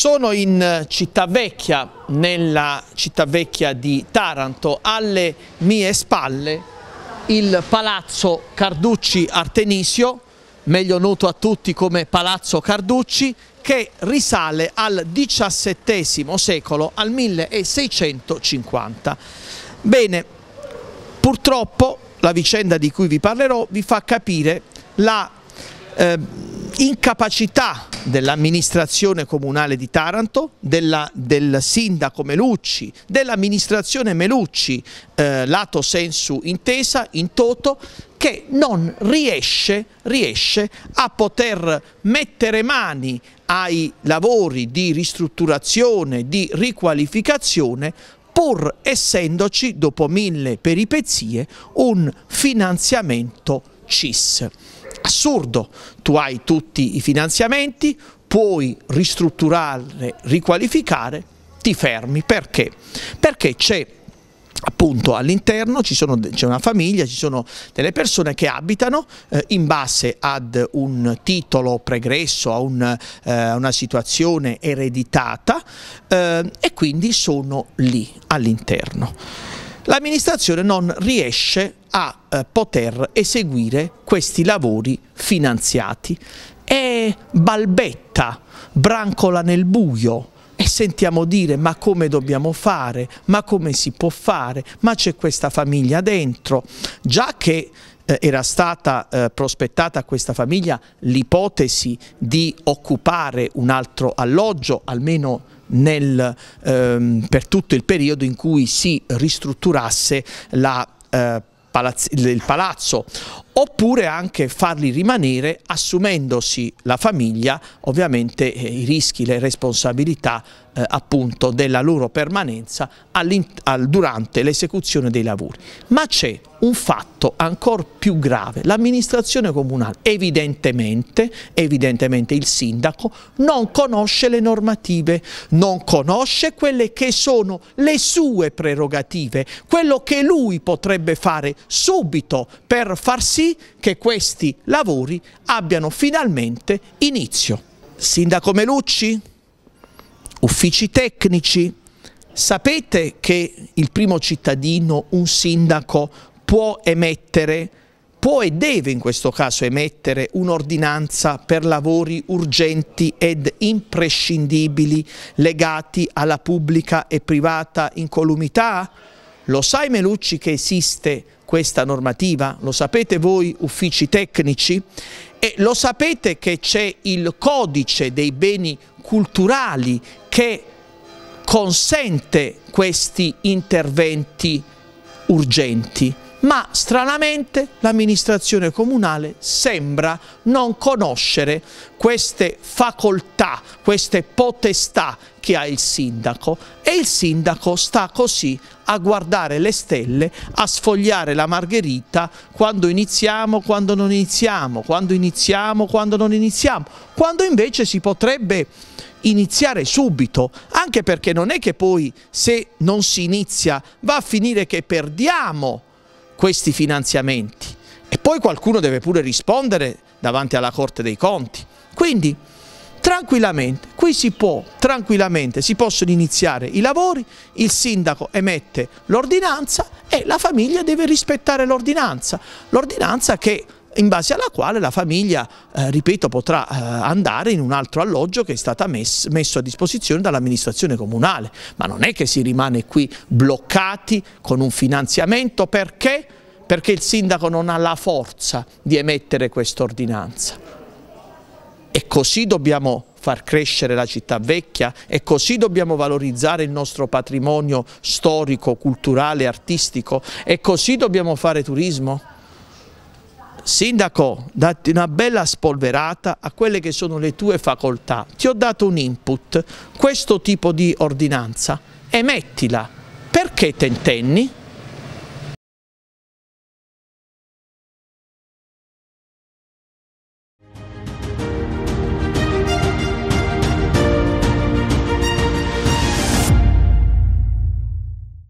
Sono in eh, Città Vecchia, nella Città Vecchia di Taranto, alle mie spalle il Palazzo Carducci Artenisio, meglio noto a tutti come Palazzo Carducci, che risale al XVII secolo, al 1650. Bene, purtroppo la vicenda di cui vi parlerò vi fa capire la eh, incapacità dell'amministrazione comunale di Taranto, della, del sindaco Melucci, dell'amministrazione Melucci, eh, lato sensu intesa, in toto, che non riesce, riesce a poter mettere mani ai lavori di ristrutturazione, di riqualificazione pur essendoci, dopo mille peripezie, un finanziamento CIS assurdo, tu hai tutti i finanziamenti, puoi ristrutturare, riqualificare, ti fermi. Perché? Perché c'è appunto all'interno c'è una famiglia, ci sono delle persone che abitano eh, in base ad un titolo pregresso, a un, eh, una situazione ereditata eh, e quindi sono lì all'interno l'amministrazione non riesce a eh, poter eseguire questi lavori finanziati e balbetta, brancola nel buio e sentiamo dire ma come dobbiamo fare, ma come si può fare, ma c'è questa famiglia dentro, già che eh, era stata eh, prospettata a questa famiglia l'ipotesi di occupare un altro alloggio, almeno nel, ehm, per tutto il periodo in cui si ristrutturasse la, eh, palazzo, il palazzo oppure anche farli rimanere assumendosi la famiglia ovviamente eh, i rischi, le responsabilità eh, appunto della loro permanenza al, durante l'esecuzione dei lavori. Ma c'è un fatto ancora più grave, l'amministrazione comunale evidentemente, evidentemente il sindaco non conosce le normative, non conosce quelle che sono le sue prerogative, quello che lui potrebbe fare subito per far sì che questi lavori abbiano finalmente inizio. Sindaco Melucci, uffici tecnici, sapete che il primo cittadino, un sindaco, può emettere può e deve in questo caso emettere un'ordinanza per lavori urgenti ed imprescindibili legati alla pubblica e privata incolumità? Lo sai Melucci che esiste questa normativa? Lo sapete voi uffici tecnici? E lo sapete che c'è il codice dei beni culturali che consente questi interventi urgenti? ma stranamente l'amministrazione comunale sembra non conoscere queste facoltà, queste potestà che ha il sindaco e il sindaco sta così a guardare le stelle, a sfogliare la margherita quando iniziamo, quando non iniziamo, quando iniziamo, quando non iniziamo, quando invece si potrebbe iniziare subito, anche perché non è che poi se non si inizia va a finire che perdiamo questi finanziamenti e poi qualcuno deve pure rispondere davanti alla Corte dei Conti. Quindi tranquillamente, qui si può, tranquillamente, si possono iniziare i lavori, il sindaco emette l'ordinanza e la famiglia deve rispettare l'ordinanza, l'ordinanza che in base alla quale la famiglia, eh, ripeto, potrà eh, andare in un altro alloggio che è stato mes messo a disposizione dall'amministrazione comunale. Ma non è che si rimane qui bloccati con un finanziamento perché? Perché il sindaco non ha la forza di emettere questa ordinanza. E così dobbiamo far crescere la città vecchia e così dobbiamo valorizzare il nostro patrimonio storico, culturale, artistico e così dobbiamo fare turismo? Sindaco, datti una bella spolverata a quelle che sono le tue facoltà. Ti ho dato un input, questo tipo di ordinanza, emettila. Perché tentenni?